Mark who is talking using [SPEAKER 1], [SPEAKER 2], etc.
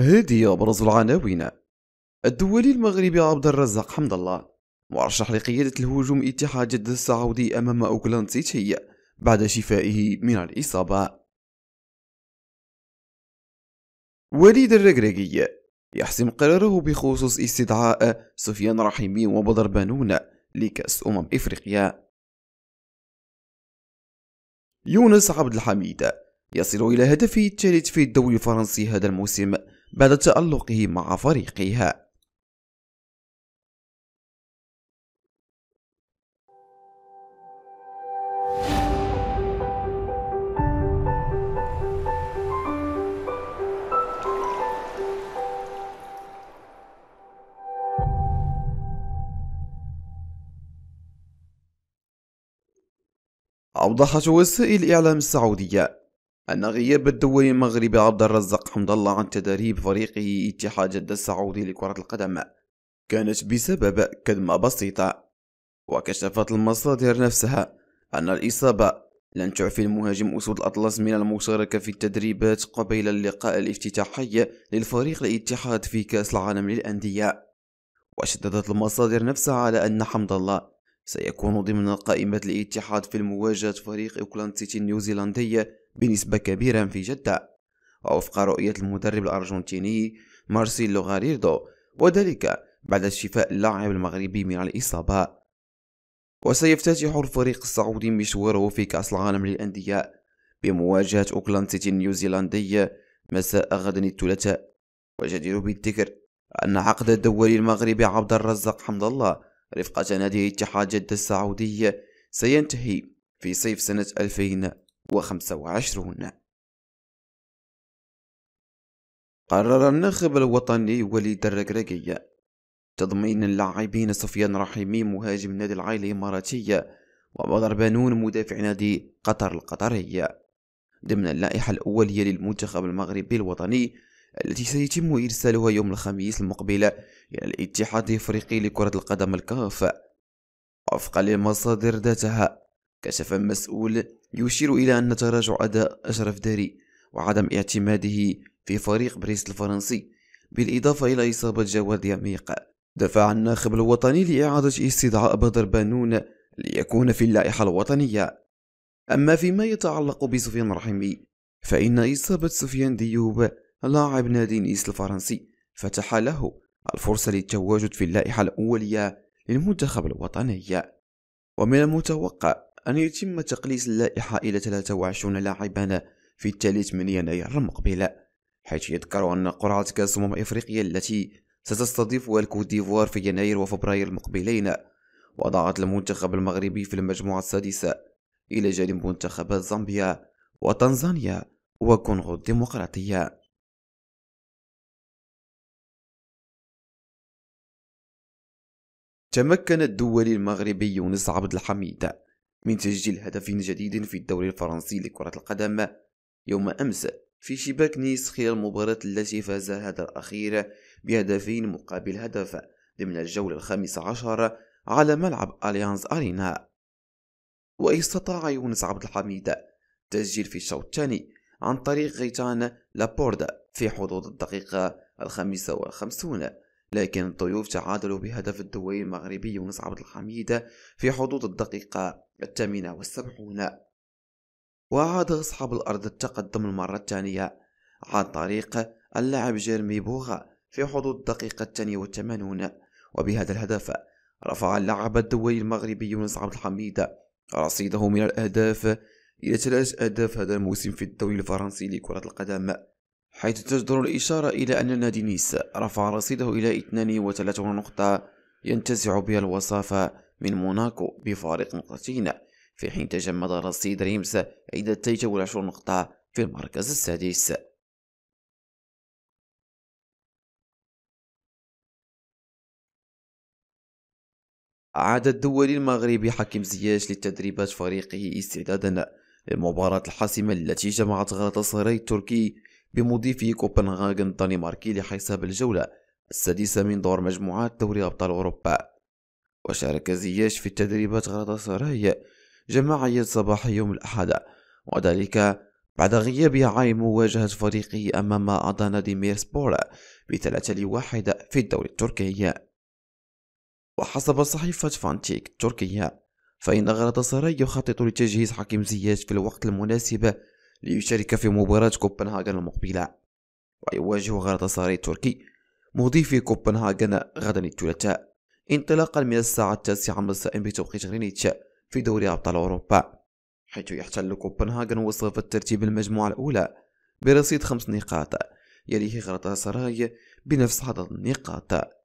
[SPEAKER 1] هذه أبرز العناوين الدولي المغربي عبد الرزاق حمد الله مرشح لقيادة الهجوم اتحاد جدة السعودي أمام أوكلاند سيتي بعد شفائه من الإصابة وليد الركراكي يحسم قراره بخصوص استدعاء سفيان رحيمي وبدر بانون لكأس أمم إفريقيا يونس عبد الحميد يصل إلى هدفه الثالث في الدوري الفرنسي هذا الموسم بعد تألقه مع فريقها أوضحت وسائل الإعلام السعودية أن غياب الدولي المغربي عبد الرزاق حمد الله عن تدريب فريقه اتحاد جدة السعودي لكرة القدم كانت بسبب كدمة بسيطة وكشفت المصادر نفسها أن الإصابة لن تعفي المهاجم أسود الأطلس من المشاركة في التدريبات قبيل اللقاء الافتتاحي للفريق الاتحاد في كأس العالم للأندية وشددت المصادر نفسها على أن حمد الله سيكون ضمن قائمة الاتحاد في مواجهة فريق أوكلاند سيتي النيوزيلندية بنسبة كبيرة في جدة ووفق رؤية المدرب الأرجنتيني مارسيلو غاريردو وذلك بعد شفاء اللاعب المغربي من الإصابة وسيفتتح الفريق السعودي مشواره في كأس العالم للأندية بمواجهة أوكلاند سيتي النيوزيلندية مساء غد الثلاثاء وجدير بالذكر أن عقد الدولي المغربي عبد الرزاق حمد الله رفقة نادي اتحاد جدة السعودية سينتهي في صيف سنة 2025 قرر الناخب الوطني وليد الرقرقي تضمين اللاعبين سفيان رحيمي مهاجم نادي العائلة الإماراتية وبدر بانون مدافع نادي قطر القطرية ضمن اللائحة الأولية للمنتخب المغربي الوطني التي سيتم إرسالها يوم الخميس المقبل إلى الاتحاد الإفريقي لكرة القدم الكاف وفقا للمصادر ذاتها كشف مسؤول يشير إلى أن تراجع أداء أشرف داري وعدم اعتماده في فريق بريس الفرنسي بالإضافة إلى إصابة جواد يميق دفع الناخب الوطني لإعادة استدعاء بدر بانون ليكون في اللائحة الوطنية أما فيما يتعلق بسفيان رحمي فإن إصابة سفيان ديوب لاعب نادي نيس الفرنسي فتح له الفرصة للتواجد في اللائحة الأولية للمنتخب الوطني ومن المتوقع أن يتم تقليص اللائحة إلى 23 لاعبا في الثالث من يناير المقبل حيث يذكر أن قرعة كأس أمم إفريقيا التي ستستضيفها الكوت ديفوار في يناير وفبراير المقبلين وضعت المنتخب المغربي في المجموعة السادسة إلى جانب منتخبات زامبيا وتنزانيا وكونغو الديمقراطية تمكن الدولي المغربي يونس عبد الحميد من تسجيل هدف جديد في الدوري الفرنسي لكرة القدم يوم أمس في شباك نيس خلال المباراة التي فاز هذا الأخير بهدفين مقابل هدف ضمن الجولة الخامسة عشر على ملعب أليانز أرينا واستطاع يونس عبد الحميد تسجيل في الشوط الثاني عن طريق غيتان لابوردا في حدود الدقيقة الخامسة والخمسون لكن الضيوف تعادلوا بهدف الدوي المغربي يونس عبد الحميد في حدود الدقيقة الثامنة والسبعون وعاد أصحاب الأرض التقدم المرة الثانية عن طريق اللاعب جيرمي بوغا في حدود الدقيقة الثانية والثمانون وبهذا الهدف رفع اللاعب الدولي المغربي يونس عبد الحميد رصيده من الأهداف إلى ثلاث أهداف هذا الموسم في الدوري الفرنسي لكرة القدم حيث تجدر الإشارة إلى أن نادينيس رفع رصيده إلى 32 نقطة ينتزع بها الوصافة من موناكو بفارق نقطتين في حين تجمد رصيد ريمس عند 23 نقطة في المركز السادس عاد الدولي المغربي حكيم زياش لتدريبات فريقه استعدادا للمباراة الحاسمة التي جمعت غلطة الصهري التركي بمضيفه كوبنهاغن الدنماركي لحساب الجولة السادسة من دور مجموعات دوري أبطال أوروبا وشارك زياش في التدريبات غلطة سراي جماعية صباح يوم الأحد وذلك بعد غياب عاي مواجهة فريقه أمام أدانا ديمير سبور بثلاثة لواحد في الدوري التركي وحسب صحيفة فانتيك التركية فإن غلط سراي يخطط لتجهيز حكيم زياش في الوقت المناسب ليشارك في مباراة كوبنهاغن المقبلة ويواجه غالطساري التركي مضيف كوبنهاغن غدا الثلاثاء انطلاقا من الساعة التاسعة مساء بتوقيت غرينيتش في دوري أبطال أوروبا حيث يحتل كوبنهاغن وصف الترتيب المجموعة الأولى برصيد خمس نقاط يليه غلطة سراي بنفس عدد النقاط